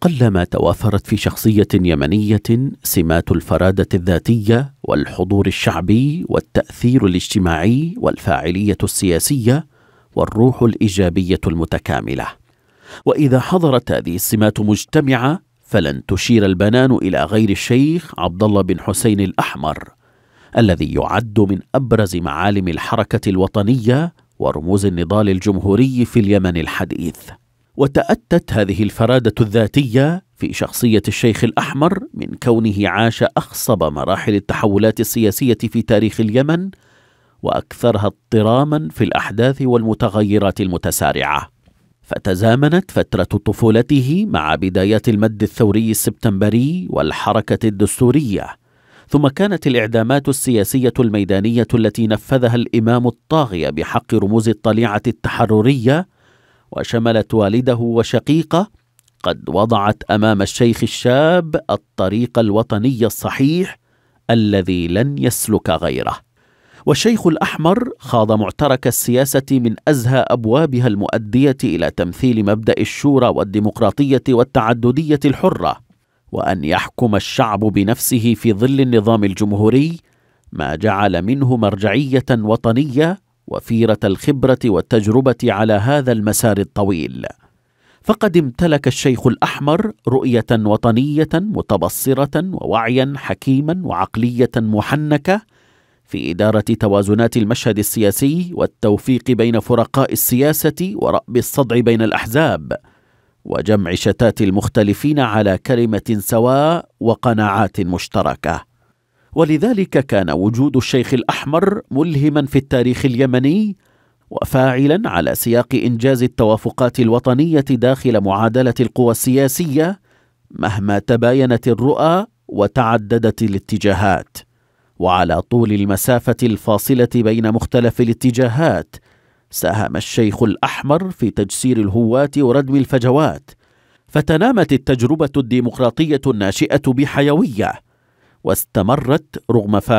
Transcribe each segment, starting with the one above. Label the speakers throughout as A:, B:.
A: قلما توافرت في شخصيه يمنيه سمات الفراده الذاتيه والحضور الشعبي والتاثير الاجتماعي والفاعليه السياسيه والروح الايجابيه المتكامله واذا حضرت هذه السمات مجتمعه فلن تشير البنان الى غير الشيخ عبد الله بن حسين الاحمر الذي يعد من ابرز معالم الحركه الوطنيه ورموز النضال الجمهوري في اليمن الحديث وتأتت هذه الفرادة الذاتية في شخصية الشيخ الأحمر من كونه عاش أخصب مراحل التحولات السياسية في تاريخ اليمن وأكثرها اضطراما في الأحداث والمتغيرات المتسارعة. فتزامنت فترة طفولته مع بدايات المد الثوري السبتمبري والحركة الدستورية، ثم كانت الإعدامات السياسية الميدانية التي نفذها الإمام الطاغية بحق رموز الطليعة التحررية وشملت والده وشقيقه قد وضعت امام الشيخ الشاب الطريق الوطني الصحيح الذي لن يسلك غيره والشيخ الاحمر خاض معترك السياسه من ازهى ابوابها المؤديه الى تمثيل مبدا الشورى والديمقراطيه والتعدديه الحره وان يحكم الشعب بنفسه في ظل النظام الجمهوري ما جعل منه مرجعيه وطنيه وفيره الخبره والتجربه على هذا المسار الطويل فقد امتلك الشيخ الاحمر رؤيه وطنيه متبصره ووعيا حكيما وعقليه محنكه في اداره توازنات المشهد السياسي والتوفيق بين فرقاء السياسه وراب الصدع بين الاحزاب وجمع شتات المختلفين على كلمه سواء وقناعات مشتركه ولذلك كان وجود الشيخ الاحمر ملهما في التاريخ اليمني وفاعلا على سياق انجاز التوافقات الوطنيه داخل معادله القوى السياسيه مهما تباينت الرؤى وتعددت الاتجاهات وعلى طول المسافه الفاصله بين مختلف الاتجاهات ساهم الشيخ الاحمر في تجسير الهواه وردم الفجوات فتنامت التجربه الديمقراطيه الناشئه بحيويه واستمرت رغم ف...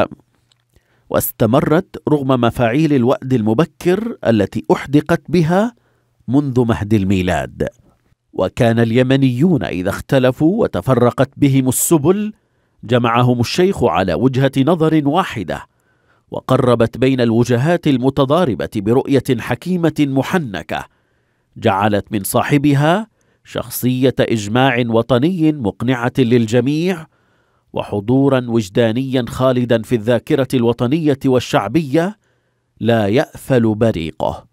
A: واستمرت رغم مفاعيل الوأد المبكر التي أحدقت بها منذ مهد الميلاد وكان اليمنيون إذا اختلفوا وتفرقت بهم السبل جمعهم الشيخ على وجهة نظر واحدة وقربت بين الوجهات المتضاربة برؤية حكيمة محنكة جعلت من صاحبها شخصية إجماع وطني مقنعة للجميع وحضورا وجدانيا خالدا في الذاكره الوطنيه والشعبيه لا يافل بريقه